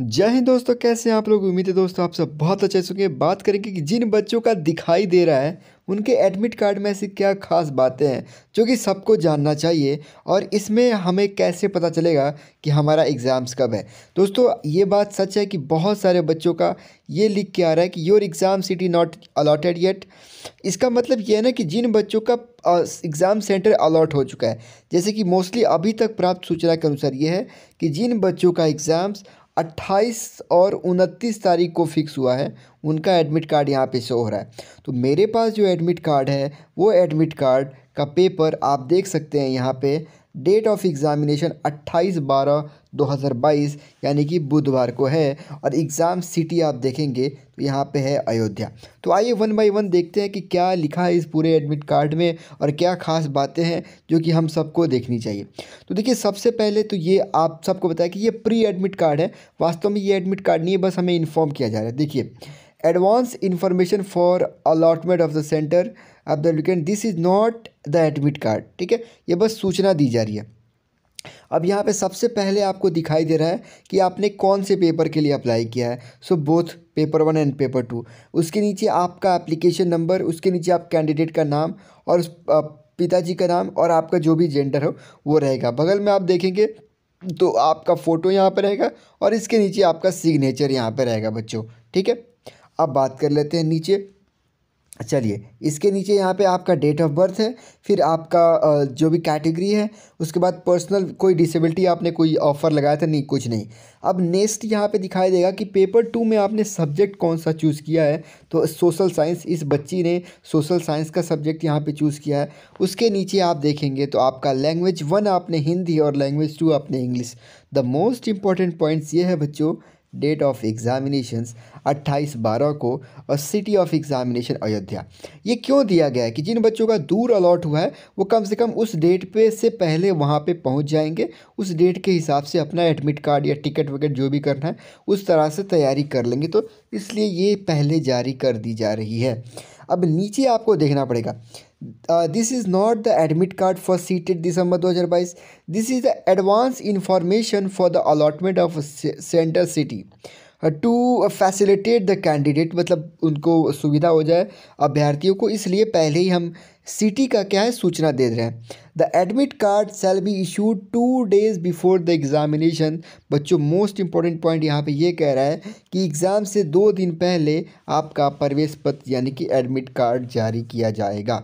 जय हिंद दोस्तों कैसे हैं आप लोग उम्मीद है दोस्तों आप सब बहुत अच्छे चुके हैं बात करेंगे कि जिन बच्चों का दिखाई दे रहा है उनके एडमिट कार्ड में ऐसी क्या खास बातें हैं जो कि सबको जानना चाहिए और इसमें हमें कैसे पता चलेगा कि हमारा एग्ज़ाम्स कब है दोस्तों ये बात सच है कि बहुत सारे बच्चों का ये लिख के आ रहा है कि your exam city not allotted yet इसका मतलब ये है ना कि जिन बच्चों का एग्ज़ाम सेंटर अलॉट हो चुका है जैसे कि मोस्टली अभी तक प्राप्त सूचना के अनुसार ये है कि जिन बच्चों का एग्ज़ाम्स अट्ठाईस और उनतीस तारीख को फिक्स हुआ है उनका एडमिट कार्ड यहाँ पे शो हो रहा है तो मेरे पास जो एडमिट कार्ड है वो एडमिट कार्ड का पेपर आप देख सकते हैं यहाँ पे डेट ऑफ एग्ज़ामिनेशन 28 बारह 2022 यानी कि बुधवार को है और एग्ज़ाम सिटी आप देखेंगे तो यहाँ पे है अयोध्या तो आइए वन बाय वन देखते हैं कि क्या लिखा है इस पूरे एडमिट कार्ड में और क्या ख़ास बातें हैं जो कि हम सबको देखनी चाहिए तो देखिए सबसे पहले तो ये आप सबको बताया कि ये प्री एडमिट कार्ड है वास्तव में ये एडमिट कार्ड नहीं है बस हमें इन्फॉर्म किया जा रहा है देखिए advance information for allotment of the centre of the this is not the admit card ठीक है ये बस सूचना दी जा रही है अब यहाँ पे सबसे पहले आपको दिखाई दे रहा है कि आपने कौन से पेपर के लिए अप्लाई किया है so both paper one and paper two उसके नीचे आपका एप्लीकेशन नंबर उसके नीचे आप कैंडिडेट का नाम और पिताजी का नाम और आपका जो भी जेंडर हो वो रहेगा बगल में आप देखेंगे तो आपका फ़ोटो यहाँ पर रहेगा और इसके नीचे आपका सिग्नेचर यहाँ पर रहेगा बच्चों ठीक है अब बात कर लेते हैं नीचे चलिए इसके नीचे यहाँ पे आपका डेट ऑफ बर्थ है फिर आपका जो भी कैटेगरी है उसके बाद पर्सनल कोई डिसेबिलिटी आपने कोई ऑफ़र लगाया था नहीं कुछ नहीं अब नेक्स्ट यहाँ पे दिखाई देगा कि पेपर टू में आपने सब्जेक्ट कौन सा चूज़ किया है तो सोशल साइंस इस बच्ची ने सोशल साइंस का सब्जेक्ट यहाँ पर चूज़ किया है उसके नीचे आप देखेंगे तो आपका लैंग्वेज वन आपने हिंदी और लैंग्वेज टू आपने English the most important points ये है बच्चों डेट ऑफ एग्ज़ामिनेशन 28 बारह को और सिटी ऑफ एग्ज़ामिनेशन अयोध्या ये क्यों दिया गया है कि जिन बच्चों का दूर अलॉट हुआ है वो कम से कम उस डेट पे से पहले वहाँ पे पहुँच जाएंगे उस डेट के हिसाब से अपना एडमिट कार्ड या टिकट वगैरह जो भी करना है उस तरह से तैयारी कर लेंगे तो इसलिए ये पहले जारी कर दी जा रही है अब नीचे आपको देखना पड़ेगा this is not the admit card for CTET December 2022 this is the advance information for the allotment of centre city to facilitate the candidate मतलब उनको सुविधा हो जाए अभ्यर्थियों को इसलिए पहले ही हम सिटी का क्या है सूचना दे रहे हैं the admit card shall be issued two days before the examination बच्चों मोस्ट इंपॉर्टेंट पॉइंट यहाँ पे ये कह रहा है कि एग्ज़ाम से दो दिन पहले आपका प्रवेश पत्र यानी कि एडमिट कार्ड जारी किया जाएगा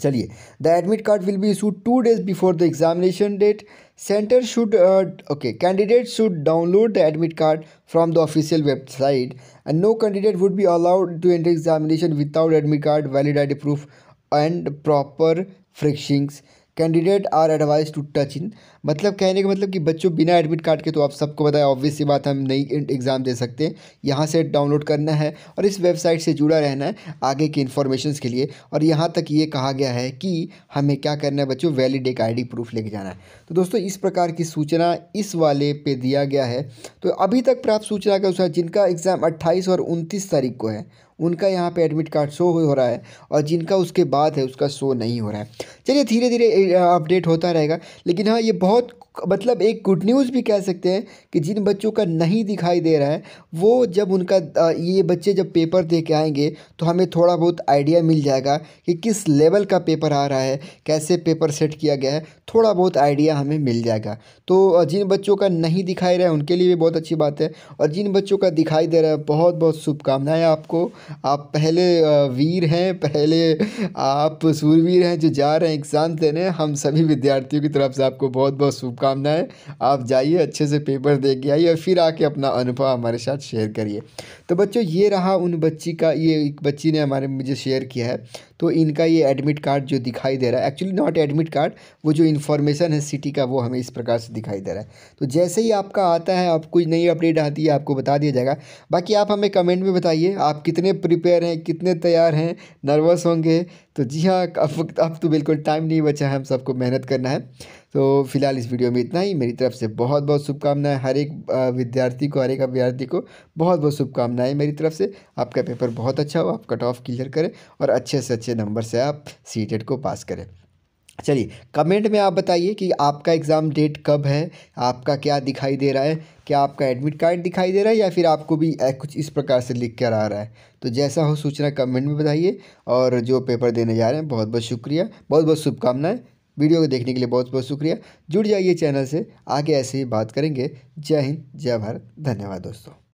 चलिए the admit card will be issued two days before the examination date centre should okay candidate should download the admit card from the official website and no candidate would be allowed to enter examination without admit card valid I proof and proper frictions. Candidates are advised to touch in मतलब कहने का मतलब कि बच्चों बिना admit card के तो आप सबको बताया ऑब्वियस सी बात हम नई एग्ज़ाम दे सकते हैं यहाँ से डाउनलोड करना है और इस वेबसाइट से जुड़ा रहना है आगे की इन्फॉर्मेशन के लिए और यहाँ तक ये कहा गया है कि हमें क्या करना है बच्चों वैलिड एक आई प्रूफ लेके जाना है तो दोस्तों इस प्रकार की सूचना इस वाले पर दिया गया है तो अभी तक प्राप्त सूचना के अनुसार जिनका एग्ज़ाम अट्ठाईस और उनतीस तारीख को है उनका यहाँ पे एडमिट कार्ड शो हो रहा है और जिनका उसके बाद है उसका शो नहीं हो रहा है चलिए धीरे धीरे अपडेट होता रहेगा लेकिन हाँ ये बहुत बहुत मतलब एक गुड न्यूज़ भी कह सकते हैं कि जिन बच्चों का नहीं दिखाई दे रहा है वो जब उनका ये बच्चे जब पेपर दे के आएंगे तो हमें थोड़ा बहुत आइडिया मिल जाएगा कि किस लेवल का पेपर आ रहा है कैसे पेपर सेट किया गया है थोड़ा बहुत आइडिया हमें मिल जाएगा तो जिन बच्चों का नहीं दिखाई रहा है उनके लिए भी बहुत अच्छी बात है और जिन बच्चों का दिखाई दे रहा है बहुत बहुत शुभकामनाएँ आपको आप पहले वीर हैं पहले आप सूरवीर हैं जो जा रहे हैं एग्ज़ाम देने हम सभी विद्यार्थियों की तरफ से आपको बहुत बहुत शुभकामना शुभकामनाएं आप जाइए अच्छे से पेपर दे के आइए और फिर आके अपना अनुभव हमारे साथ शेयर करिए तो बच्चों ये रहा उन बच्ची का ये एक बच्ची ने हमारे मुझे शेयर किया है तो इनका ये एडमिट कार्ड जो दिखाई दे रहा है एक्चुअली नॉट एडमिट कार्ड वो जो इन्फॉर्मेशन है सिटी का वो हमें इस प्रकार से दिखाई दे रहा है तो जैसे ही आपका आता है आप कुछ नई अपडेट आती है आपको बता दिया जाएगा बाकी आप हमें कमेंट में बताइए आप कितने प्रिपेयर हैं कितने तैयार हैं नर्वस होंगे तो जी हाँ अब अब तो बिल्कुल टाइम नहीं बचा है हम सबको मेहनत करना है तो फिलहाल इस वीडियो में इतना ही मेरी तरफ से बहुत बहुत शुभकामनाएं हर एक विद्यार्थी को हर एक अभ्यर्थी को बहुत बहुत शुभकामनाएं मेरी तरफ से आपका पेपर बहुत अच्छा हो आप कट ऑफ क्लियर करें और अच्छे से अच्छे नंबर से आप सी e को पास करें चलिए कमेंट में आप बताइए कि आपका एग्ज़ाम डेट कब है आपका क्या दिखाई दे रहा है क्या आपका एडमिट कार्ड दिखाई दे रहा है या फिर आपको भी कुछ इस प्रकार से लिख कर आ रहा है तो जैसा हो सूचना कमेंट में बताइए और जो पेपर देने जा रहे हैं बहुत बहुत शुक्रिया बहुत बहुत शुभकामनाएं वीडियो को देखने के लिए बहुत बहुत शुक्रिया जुड़ जाइए चैनल से आगे ऐसे ही बात करेंगे जय हिंद जय भारत धन्यवाद दोस्तों